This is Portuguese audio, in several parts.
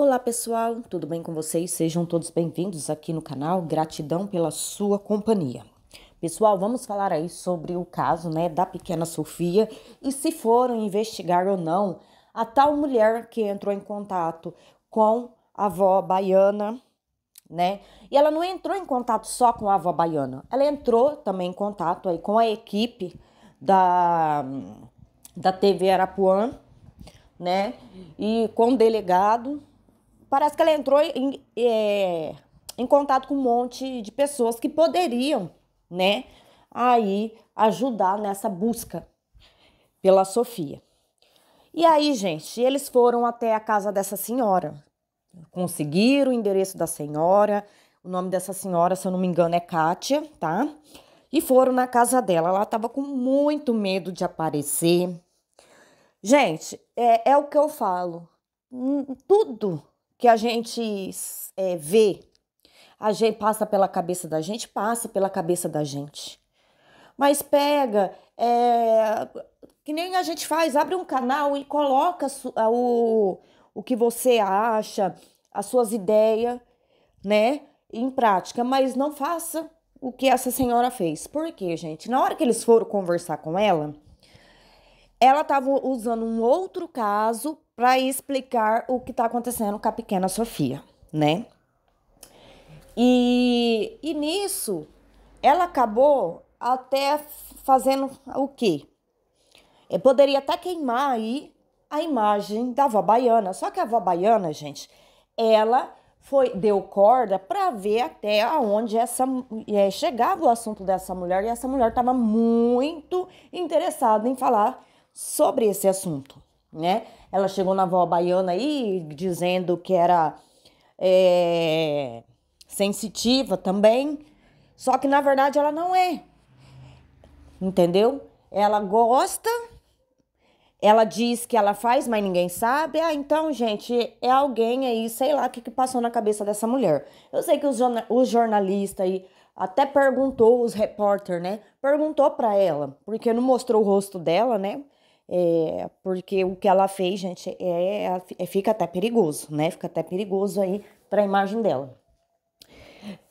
Olá pessoal, tudo bem com vocês? Sejam todos bem-vindos aqui no canal. Gratidão pela sua companhia. Pessoal, vamos falar aí sobre o caso, né, da pequena Sofia e se foram investigar ou não a tal mulher que entrou em contato com a avó baiana, né? E ela não entrou em contato só com a avó baiana, ela entrou também em contato aí com a equipe da da TV Arapuã, né? E com o delegado parece que ela entrou em, é, em contato com um monte de pessoas que poderiam, né, aí ajudar nessa busca pela Sofia. E aí, gente, eles foram até a casa dessa senhora, conseguiram o endereço da senhora, o nome dessa senhora, se eu não me engano, é Kátia, tá? E foram na casa dela. Ela tava com muito medo de aparecer. Gente, é, é o que eu falo. Tudo que a gente é, vê, a gente passa pela cabeça da gente, passa pela cabeça da gente. Mas pega, é, que nem a gente faz, abre um canal e coloca o, o que você acha, as suas ideias, né, em prática, mas não faça o que essa senhora fez. Por quê, gente? Na hora que eles foram conversar com ela, ela estava usando um outro caso para explicar o que está acontecendo com a pequena Sofia, né? E, e nisso, ela acabou até fazendo o quê? Eu é, poderia até queimar aí a imagem da avó baiana. Só que a avó baiana, gente, ela foi deu corda para ver até aonde essa é, chegava o assunto dessa mulher e essa mulher estava muito interessada em falar sobre esse assunto, né? Ela chegou na avó baiana aí dizendo que era é, sensitiva também, só que na verdade ela não é, entendeu? Ela gosta, ela diz que ela faz, mas ninguém sabe. Ah, então, gente, é alguém aí, sei lá o que, que passou na cabeça dessa mulher. Eu sei que os, os jornalistas aí até perguntou, os repórter, né? Perguntou para ela, porque não mostrou o rosto dela, né? É, porque o que ela fez, gente, é, é, fica até perigoso, né? Fica até perigoso aí para a imagem dela.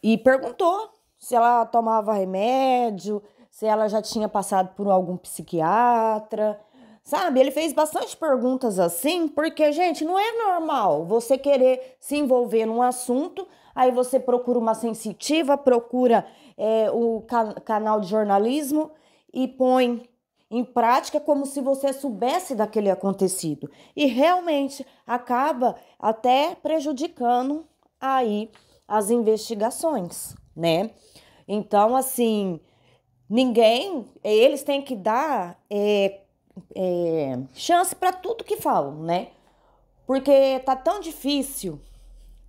E perguntou se ela tomava remédio, se ela já tinha passado por algum psiquiatra, sabe? Ele fez bastante perguntas assim, porque, gente, não é normal você querer se envolver num assunto, aí você procura uma sensitiva, procura é, o can canal de jornalismo e põe em prática como se você soubesse daquele acontecido e realmente acaba até prejudicando aí as investigações, né? Então, assim, ninguém, eles têm que dar é, é, chance para tudo que falam, né? Porque tá tão difícil,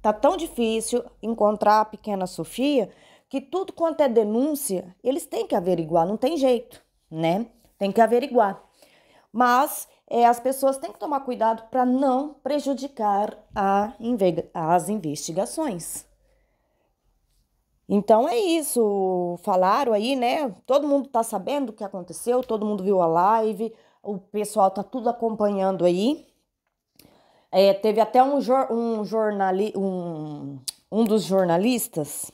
tá tão difícil encontrar a pequena Sofia que tudo quanto é denúncia, eles têm que averiguar, não tem jeito, né? Tem que averiguar. Mas é, as pessoas têm que tomar cuidado para não prejudicar as investigações. Então é isso, falaram aí, né? Todo mundo está sabendo o que aconteceu, todo mundo viu a live, o pessoal tá tudo acompanhando aí. É, teve até um, um, um, um dos jornalistas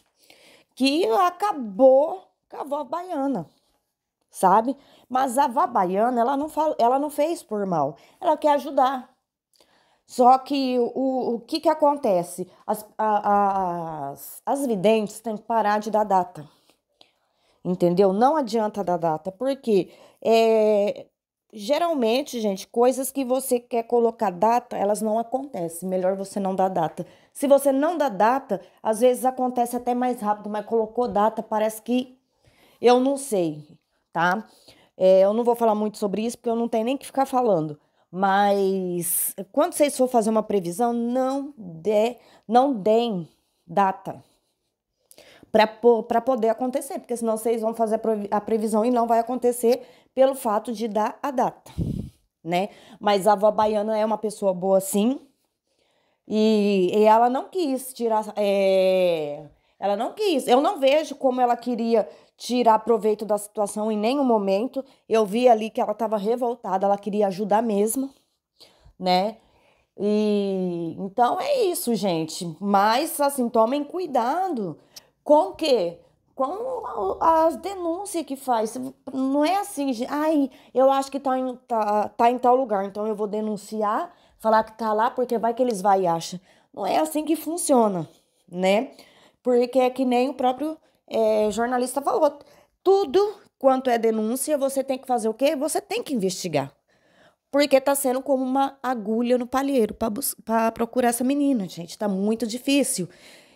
que acabou, com a baiana sabe? Mas a Vabaiana ela não, fala, ela não fez por mal, ela quer ajudar. Só que o, o que, que acontece? As, a, as, as videntes têm que parar de dar data. Entendeu? Não adianta dar data, porque é, geralmente, gente, coisas que você quer colocar data, elas não acontecem. Melhor você não dar data. Se você não dá data, às vezes acontece até mais rápido, mas colocou data, parece que eu não sei tá? É, eu não vou falar muito sobre isso porque eu não tenho nem que ficar falando. Mas quando vocês for fazer uma previsão, não dê, não deem data para poder acontecer, porque senão vocês vão fazer a previsão e não vai acontecer pelo fato de dar a data, né? Mas a avó baiana é uma pessoa boa sim, e, e ela não quis tirar. É, ela não quis. Eu não vejo como ela queria tirar proveito da situação em nenhum momento. Eu vi ali que ela estava revoltada, ela queria ajudar mesmo, né? E então é isso, gente. Mas assim, tomem cuidado com o quê? Com as denúncias que faz. Não é assim, gente. ai, eu acho que tá em, tá, tá em tal lugar, então eu vou denunciar, falar que tá lá, porque vai que eles vai e acha. Não é assim que funciona, né? Porque é que nem o próprio é, jornalista falou, tudo quanto é denúncia, você tem que fazer o quê? Você tem que investigar. Porque tá sendo como uma agulha no palheiro para procurar essa menina, gente. Tá muito difícil.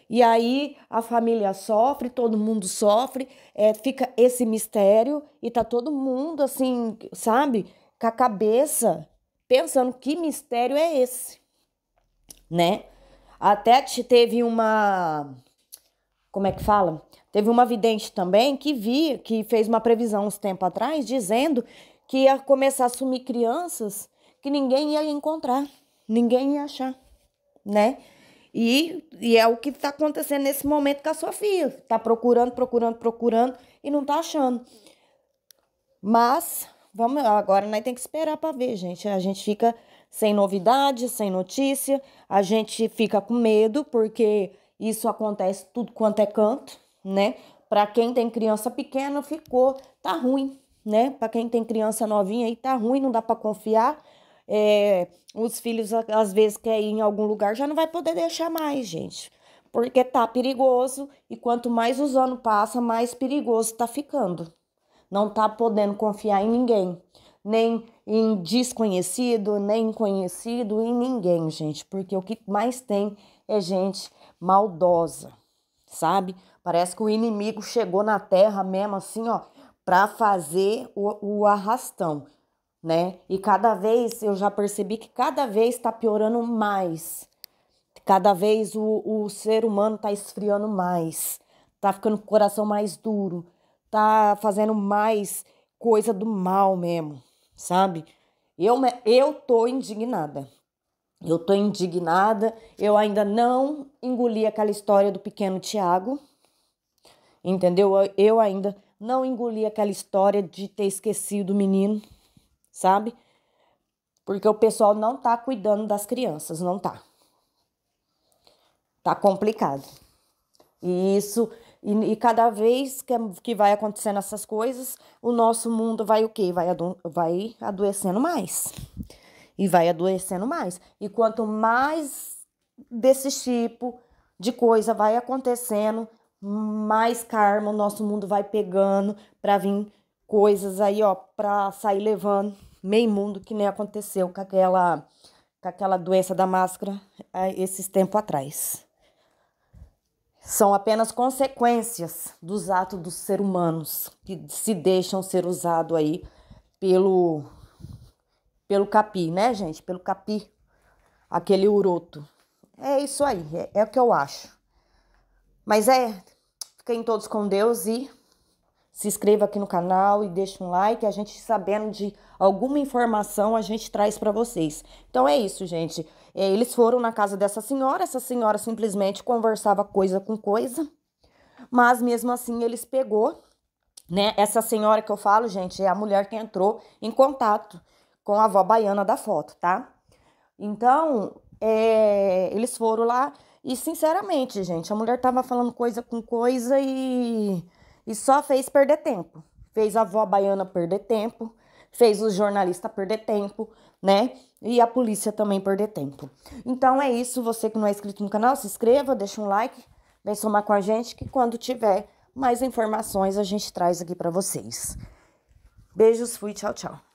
E aí a família sofre, todo mundo sofre, é, fica esse mistério e tá todo mundo assim, sabe, com a cabeça pensando que mistério é esse, né? Até teve uma como é que fala? Teve uma vidente também que vi, que fez uma previsão uns tempo atrás, dizendo que ia começar a sumir crianças que ninguém ia encontrar, ninguém ia achar, né? E, e é o que está acontecendo nesse momento com a sua filha. Está procurando, procurando, procurando e não está achando. Mas vamos agora nós tem que esperar para ver, gente. A gente fica sem novidade, sem notícia, a gente fica com medo porque isso acontece tudo quanto é canto, né? Para quem tem criança pequena, ficou, tá ruim, né? Para quem tem criança novinha aí, tá ruim, não dá para confiar. É, os filhos às vezes querem ir em algum lugar, já não vai poder deixar mais, gente. Porque tá perigoso e quanto mais os anos passam, mais perigoso tá ficando. Não tá podendo confiar em ninguém, nem em desconhecido, nem em conhecido, em ninguém, gente, porque o que mais tem é gente maldosa, sabe? Parece que o inimigo chegou na terra mesmo assim, ó, para fazer o, o arrastão, né? E cada vez eu já percebi que cada vez está piorando mais. Cada vez o, o ser humano está esfriando mais, tá ficando com o coração mais duro, tá fazendo mais coisa do mal mesmo, sabe? Eu, eu tô indignada. Eu tô indignada. Eu ainda não engoli aquela história do pequeno Tiago. Entendeu? Eu ainda não engoli aquela história de ter esquecido o menino, sabe? Porque o pessoal não tá cuidando das crianças, não tá. Tá complicado. E isso e, e, cada vez que, que vai acontecendo essas coisas, o nosso mundo vai o quê? Vai, ado vai adoecendo mais e vai adoecendo mais. E quanto mais desse tipo de coisa vai acontecendo, mais karma o nosso mundo vai pegando para vir coisas aí, ó, para sair levando meio mundo que nem aconteceu com aquela com aquela doença da máscara esses tempos atrás. São apenas consequências dos atos dos seres humanos que se deixam ser usado aí pelo pelo capi, né, gente? Pelo capi, aquele uroto. É isso aí, é, é o que eu acho. Mas é, fiquem todos com Deus e se inscreva aqui no canal e deixe um like. A gente sabendo de alguma informação, a gente traz para vocês. Então é isso, gente. É, eles foram na casa dessa senhora, essa senhora simplesmente conversava coisa com coisa, mas mesmo assim eles pegou, né? Essa senhora que eu falo, gente, é a mulher que entrou em contato com a avó baiana da foto, tá? Então, é, eles foram lá e, sinceramente, gente, a mulher tava falando coisa com coisa e, e só fez perder tempo. Fez a avó baiana perder tempo, fez o jornalista perder tempo, né? E a polícia também perder tempo. Então é isso. Você que não é inscrito no canal, se inscreva, deixa um like, vem somar com a gente que quando tiver mais informações a gente traz aqui para vocês. Beijos, fui, tchau, tchau.